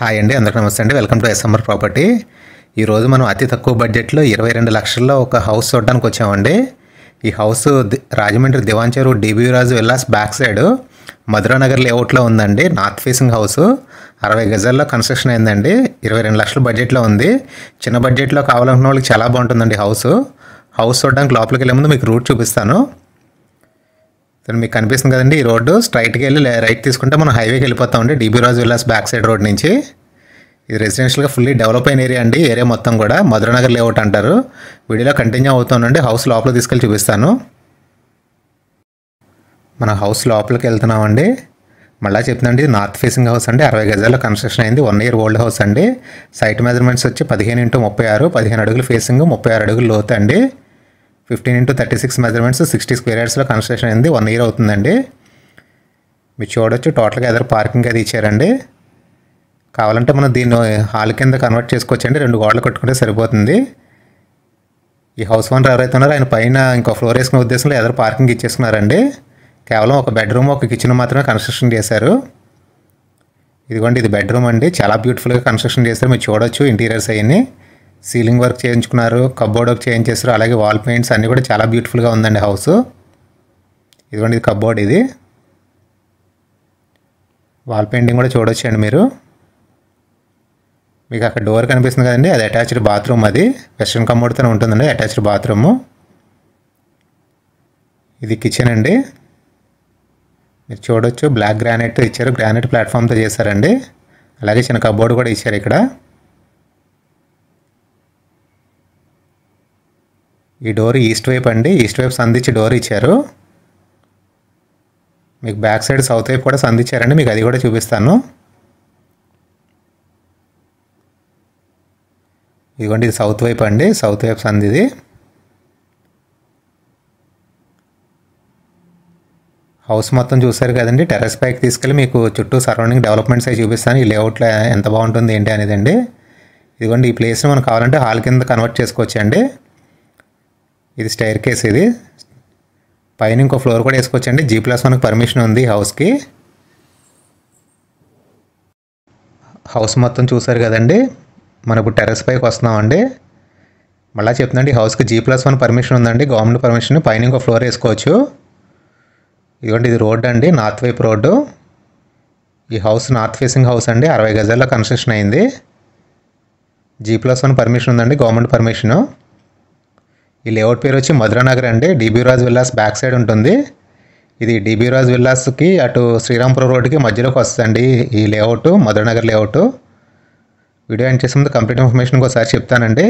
hi అండి అందరికీ నమస్తే అండి వెల్కమ్ టు ఎస్ఎంఆర్ ప్రాపర్టీ ఈరోజు మనం అతి తక్కువ బడ్జెట్లో ఇరవై రెండు లక్షల్లో ఒక హౌస్ చూడడానికి వచ్చామండి ఈ house Rajahmundry Diwan Cheruvu Raju villas back side Madhuranagar లేఅవుట్లో ఉందండి నార్త్ ఫేసింగ్ హౌస్ అరవై గజాల్లో కన్స్ట్రక్షన్ అయిందండి ఇరవై రెండు లక్షల బడ్జెట్లో ఉంది చిన్న బడ్జెట్లో కావాలనుకున్న వాళ్ళకి చాలా బాగుంటుందండి హౌస్ హౌస్ చూడడానికి లోపలికి వెళ్ళే ముందు మీకు రూట్ చూపిస్తాను ఇక్కడ మీకు కనిపిస్తుంది కదండి ఈ రోడ్డు స్ట్రైట్కి వెళ్ళి రైట్ తీసుకుంటే మనం హైవేకి అండి DB Raju villas back side road నుంచి ఇది రెసిడెన్షియల్గా ఫుల్లీ డెవలప్ అయిన ఏరియా అండి ఏరియా మొత్తం కూడా మధురనగర్ లేఅవుట్ అంటారు వీడియోలో కంటిన్యూ అవుతానండి హౌస్ లోపల తీసుకెళ్ళి చూపిస్తాను మన హౌస్ లోపలికి వెళ్తున్నామండి మళ్ళీ చెప్తుందండి నార్త్ ఫేసింగ్ హౌస్ అండి అరవై గజాల్లో కన్స్ట్రక్షన్ అయింది వన్ ఇయర్ ఓల్డ్ హౌస్ అండి సైట్ మెజర్మెంట్స్ వచ్చి పదిహేను ఇంటూ ముప్పై ఆరు పదిహేను అడుగులు ఫేసింగ్ ముప్పై ఆరు అడుగులు లోతు అండి fifteen into thirty six measurements sixty square యార్డ్స్లో కన్స్ట్రక్షన్ అయింది వన్ ఇయర్ అవుతుందండి మీరు చూడొచ్చు టోటల్గా ఎదురు పార్కింగ్ అది ఇచ్చారండి కావాలంటే మనం దీన్ని హాల్ కింద కన్వర్ట్ చేసుకోవచ్చండి రెండు గోడలు కట్టుకుంటే సరిపోతుంది ఈ హౌస్ ఓనర్ ఎవరైతే ఉన్నారో ఆయన పైన ఇంకో ఫ్లోర్ వేసుకునే ఉద్దేశంలో ఎదురు పార్కింగ్ ఇచ్చేసుకున్నారండి కేవలం ఒక బెడ్రూమ్ ఒక కిచెన్ మాత్రమే కన్స్ట్రక్షన్ చేశారు ఇదిగోండి ఇది బెడ్రూమ్ అండి చాలా బ్యూటిఫుల్గా కన్స్ట్రక్షన్ చేశారు మీరు చూడొచ్చు ఇంటీరియర్స్ అవన్నీ సీలింగ్ వర్క్ చేయించుకున్నారు కబ్బోర్డ్ వర్క్ చేయించేసారు అలాగే వాల్ పెయింట్స్ అన్నీ కూడా చాలా బ్యూటిఫుల్గా ఉందండి హౌస్ ఇదిగోండి ఇది కబ్బోర్డ్ ఇది వాల్ పెయింటింగ్ కూడా చూడొచ్చండి మీరు మీకు అక్కడ డోర్ కనిపిస్తుంది కదండి అది అటాచ్డ్ బాత్రూమ్ అది వెస్ట్రన్ కమ్మోడ్తోనే ఉంటుందండి అటాచ్డ్ బాత్రూము ఇది కిచెన్ అండి మీరు చూడొచ్చు బ్లాక్ గ్రానైట్ ఇచ్చారు గ్రానైట్ ప్లాట్ఫామ్తో చేశారండి అలాగే చిన్న కబోర్డ్ కూడా ఇచ్చారు ఇక్కడ ఈ డోర్ ఈస్ట్ వైపు అండి ఈస్ట్ వైపు సంధించి డోర్ ఇచ్చారు మీకు బ్యాక్ సైడ్ సౌత్ వైపు కూడా సంధించారండి మీకు అది కూడా చూపిస్తాను ఇదిగోండి ఇది సౌత్ వైపు అండి సౌత్ వైపు సంధిది హౌస్ మొత్తం చూసారు కదండి టెర్రస్ పైకి తీసుకెళ్ళి మీకు చుట్టూ సరౌండింగ్ డెవలప్మెంట్స్ అవి చూపిస్తాను ఈ లేఅవుట్లో ఎంత బాగుంటుంది ఏంటి అనేది అండి ఇదిగోండి ఈ ప్లేస్ని మనం కావాలంటే హాల్ కింద కన్వర్ట్ చేసుకోవచ్చు అండి ఇది స్టైర్ కేస్ ఇది పైన ఇంకో ఫ్లోర్ కూడా వేసుకోవచ్చండి జీ ప్లస్ వన్కి పర్మిషన్ ఉంది హౌస్కి హౌస్ మొత్తం చూసారు కదండి మనం ఇప్పుడు టెర్రస్ పైకి వస్తున్నామండి మళ్ళీ చెప్తున్నాండి హౌస్కి జీ ప్లస్ వన్ పర్మిషన్ ఉందండి గవర్నమెంట్ పర్మిషన్ పైన ఇంకో ఫ్లోర్ వేసుకోవచ్చు ఇదిగోండి ఇది రోడ్ అండి నార్త్ వైపు రోడ్డు ఈ హౌస్ నార్త్ ఫేసింగ్ హౌస్ అండి అరవై గజాల్లో కన్స్ట్రక్షన్ అయింది జీ ప్లస్ వన్ పర్మిషన్ ఉందండి గవర్నమెంట్ పర్మిషను ఈ లేఅవుట్ పేరు వచ్చి మధురానగర్ అండి DB Raj villas back side ఉంటుంది ఇది డిబి రాజ్ విల్లాస్కి అటు శ్రీరాంపురం రోడ్డుకి మధ్యలోకి వస్తుందండి ఈ layout Madhuranagar layout video end చేసే ముందు కంప్లీట్ ఇన్ఫర్మేషన్ ఒకసారి చెప్తానండి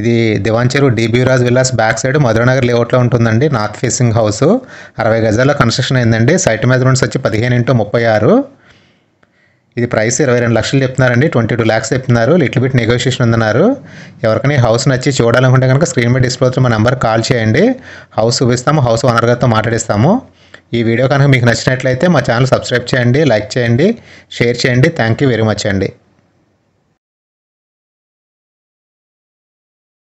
ఇది Diwancheru DB DB Raj villas back side Madhuranagar లేఅవుట్లో ఉంటుందండి నార్త్ ఫేసింగ్ హౌస్ అరవై గజాల కన్స్ట్రక్షన్ అయిందండి సైట్ మెజర్మెంట్స్ వచ్చి పదిహేను ఇంటూ ముప్పై ఆరు ఇది ప్రైస్ ఇరవై రెండు లక్షలు చెప్తున్నారండి ట్వంటీ టూ ల్యాక్స్ చెప్తున్నారు లిటిల్ బిట్ నెగోషియేషన్ ఉందన్నారు ఎవరికైనా హౌస్ నచ్చి చూడాలనుకుంటే కనుక స్క్రీన్ మీద అవుతున్న మా నెంబర్ కాల్ చేయండి హౌస్ చూపిస్తాము హౌస్ ఓనర్ గారితో మాట్లాడిస్తాము ఈ వీడియో కనుక మీకు నచ్చినట్లయితే మా ఛానల్ సబ్స్క్రైబ్ చేయండి లైక్ చేయండి షేర్ చేయండి థ్యాంక్ యూ వెరీ మచ్ అండి